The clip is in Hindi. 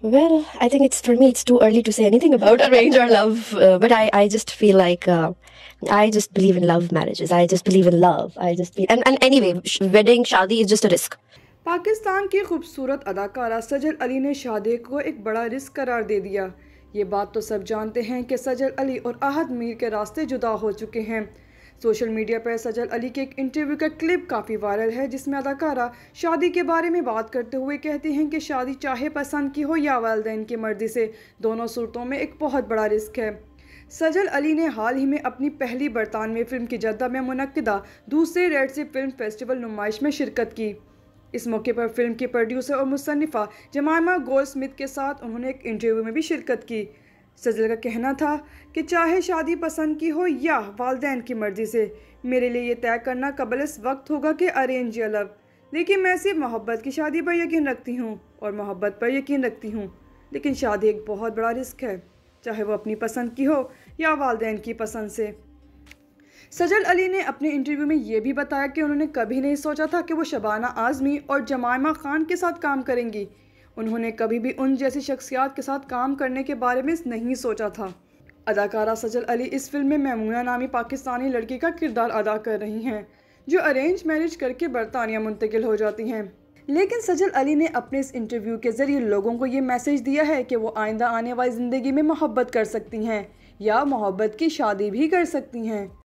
Well, I think it's for me, it's too early to say anything about arrange or love, uh, but I, I just feel like uh, I just believe in love marriages. I just believe in love. I just be, and, and anyway, wedding, shadi is just a risk. Pakistan की खूबसूरत अदाकारा सजल अली ने शादी को एक बड़ा रिस्क करार दे दिया ये बात तो सब जानते हैं कि सजल अली और आहद मीर के रास्ते जुदा हो चुके हैं सोशल मीडिया पर सजल अली के एक इंटरव्यू का क्लिप काफ़ी वायरल है जिसमें अदाकारा शादी के बारे में बात करते हुए कहती हैं कि शादी चाहे पसंद की हो या वालदे की मर्ज़ी से दोनों सूरतों में एक बहुत बड़ा रिस्क है सजल अली ने हाल ही में अपनी पहली बरतानवी फिल्म की जद्दा में मनदा दूसरे रेड से फिल्म फेस्टिवल नुमाइश में शिरकत की इस मौके पर फिल्म की प्रोड्यूसर और मुसनफ़ा जमायमा गोल स्मिथ के साथ उन्होंने एक इंटरव्यू में भी शिरकत की सजल का कहना था कि चाहे शादी पसंद की हो या वालदेन की मर्ज़ी से मेरे लिए ये तय करना कबल इस वक्त होगा कि अरेंज या लव लेकिन मैं सिर्फ मोहब्बत की शादी पर यकीन रखती हूँ और मोहब्बत पर यकीन रखती हूँ लेकिन शादी एक बहुत बड़ा रिस्क है चाहे वो अपनी पसंद की हो या वालदेन की पसंद से सजल अली ने अपने इंटरव्यू में ये भी बताया कि उन्होंने कभी नहीं सोचा था कि वो शबाना आज़मी और जमायमा खान के साथ काम करेंगी उन्होंने कभी भी उन जैसी शख्सियात के साथ काम करने के बारे में नहीं सोचा था अदाकारा सजल अली इस फिल्म में ममूना नामी पाकिस्तानी लड़की का किरदार अदा कर रही हैं जो अरेंज मैरिज करके बरतानिया मुंतकिल हो जाती हैं लेकिन सजल अली ने अपने इस इंटरव्यू के ज़रिए लोगों को ये मैसेज दिया है कि वो आइंदा आने वाली ज़िंदगी में मोहब्बत कर सकती हैं या मोहब्बत की शादी भी कर सकती हैं